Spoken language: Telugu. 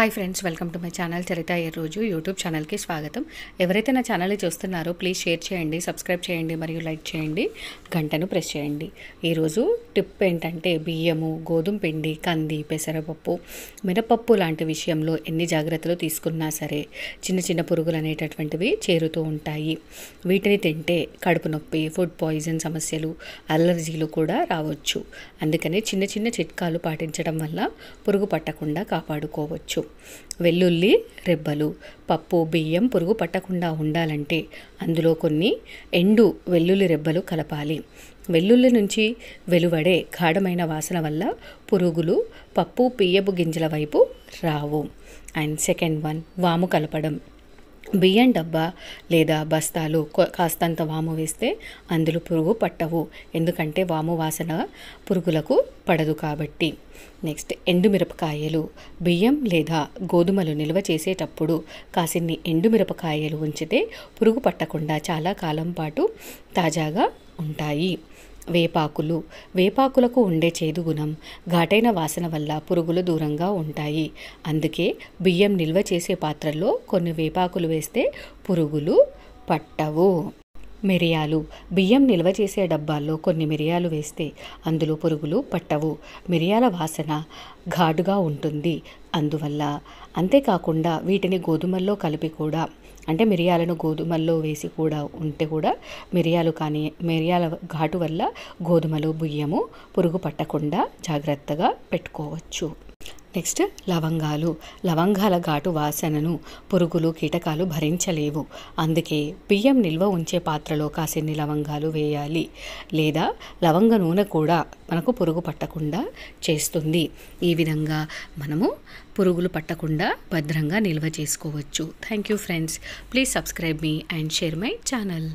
hi friends welcome to my channel Charitha ఏ రోజు యూట్యూబ్ ఛానల్కి స్వాగతం ఎవరైతే నా ఛానల్ని చూస్తున్నారో ప్లీజ్ షేర్ చేయండి సబ్స్క్రైబ్ చేయండి మరియు లైక్ చేయండి గంటను ప్రెస్ చేయండి ఈరోజు టిప్ ఏంటంటే బియ్యము గోధుమ పిండి కంది పెసరపప్పు మినపప్పు లాంటి విషయంలో ఎన్ని జాగ్రత్తలు తీసుకున్నా సరే చిన్న చిన్న పురుగులు అనేటటువంటివి చేరుతూ ఉంటాయి వీటిని తింటే కడుపు నొప్పి ఫుడ్ పాయిజన్ సమస్యలు అలర్జీలు కూడా రావచ్చు అందుకనే చిన్న చిన్న చిట్కాలు పాటించడం వల్ల పురుగు పట్టకుండా కాపాడుకోవచ్చు వెల్లుల్లి రెబ్బలు పప్పు బియ్యం పురుగు పట్టకుండా ఉండాలంటే అందులో కొన్ని ఎండు వెల్లుల్లి రెబ్బలు కలపాలి వెల్లుల్లి నుంచి వెలువడే గాఢమైన వాసన వల్ల పురుగులు పప్పు పియ్యపు గింజల వైపు రావు అండ్ సెకండ్ వన్ వాము కలపడం బియ్యం డబ్బా లేదా బస్తాలు కాస్తంత వాము వేస్తే అందులో పురుగు పట్టవు ఎందుకంటే వాము వాసన పురుగులకు పడదు కాబట్టి నెక్స్ట్ ఎండుమిరపకాయలు బియ్యం లేదా గోధుమలు నిల్వ చేసేటప్పుడు కాసిన్ని ఎండుమిరపకాయలు ఉంచితే పురుగు పట్టకుండా చాలా కాలం పాటు తాజాగా ఉంటాయి వేపాకులు వేపాకులకు ఉండే చేదు గుణం ఘాటైన వాసన వల్ల పురుగులు దూరంగా ఉంటాయి అందుకే బియ్యం నిల్వ చేసే పాత్రల్లో కొన్ని వేపాకులు వేస్తే పురుగులు పట్టవు మిరియాలు బియ్యం నిల్వ చేసే డబ్బాల్లో కొన్ని మిరియాలు వేస్తే అందులో పురుగులు పట్టవు మిరియాల వాసన ఘాటుగా ఉంటుంది అందువల్ల అంతేకాకుండా వీటిని గోధుమల్లో కలిపి కూడా అంటే మిరియాలను గోధుమల్లో వేసి కూడా ఉంటే కూడా మిరియాలు కానీ మిరియాల ఘాటు వల్ల గోధుమలు బియ్యము పురుగు పట్టకుండా జాగ్రత్తగా పెట్టుకోవచ్చు నెక్స్ట్ లవంగాలు లవంగాల ఘాటు వాసనను పురుగులు కీటకాలు భరించలేవు అందుకే బియ్యం నిల్వ ఉంచే పాత్రలో కాసిన్ని లవంగాలు వేయాలి లేదా లవంగ నూనె కూడా మనకు పురుగు పట్టకుండా చేస్తుంది ఈ విధంగా మనము పురుగులు పట్టకుండా భద్రంగా నిల్వ చేసుకోవచ్చు thank you friends please subscribe me and share my channel